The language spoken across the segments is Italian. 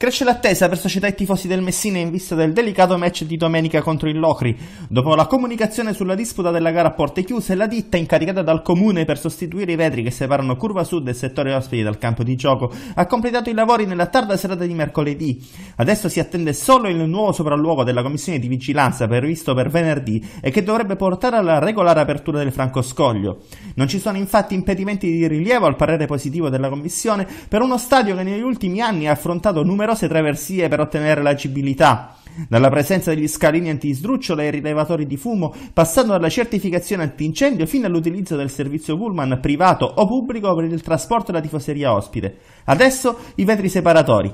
Cresce l'attesa per società e tifosi del Messina in vista del delicato match di domenica contro il Locri. Dopo la comunicazione sulla disputa della gara a porte chiuse, la ditta incaricata dal comune per sostituire i vetri che separano Curva Sud e settore ospiti dal campo di gioco ha completato i lavori nella tarda serata di mercoledì. Adesso si attende solo il nuovo sopralluogo della commissione di vigilanza previsto per venerdì e che dovrebbe portare alla regolare apertura del francoscoglio. Non ci sono infatti impedimenti di rilievo al parere positivo della commissione per uno stadio che negli ultimi anni ha affrontato numerosi numerose traversie per ottenere l'agibilità, dalla presenza degli scalini antisdrucciola ai rilevatori di fumo, passando dalla certificazione antincendio fino all'utilizzo del servizio pullman privato o pubblico per il trasporto della tifoseria ospite. Adesso i vetri separatori,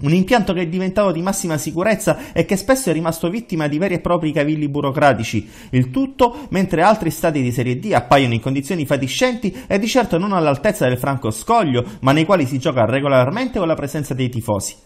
un impianto che è diventato di massima sicurezza e che spesso è rimasto vittima di veri e propri cavilli burocratici. Il tutto mentre altri stati di Serie D appaiono in condizioni fatiscenti e di certo non all'altezza del franco scoglio, ma nei quali si gioca regolarmente con la presenza dei tifosi.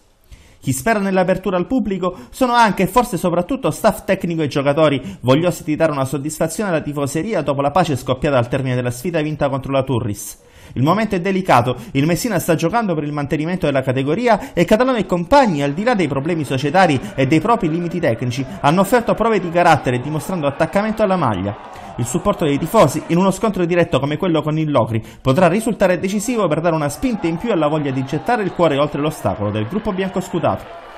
Chi spera nell'apertura al pubblico sono anche e forse soprattutto staff tecnico e giocatori, vogliosi di dare una soddisfazione alla tifoseria dopo la pace scoppiata al termine della sfida vinta contro la Turris. Il momento è delicato, il Messina sta giocando per il mantenimento della categoria e Catalano e compagni, al di là dei problemi societari e dei propri limiti tecnici, hanno offerto prove di carattere dimostrando attaccamento alla maglia. Il supporto dei tifosi in uno scontro diretto come quello con il Locri potrà risultare decisivo per dare una spinta in più alla voglia di gettare il cuore oltre l'ostacolo del gruppo bianco biancoscutato.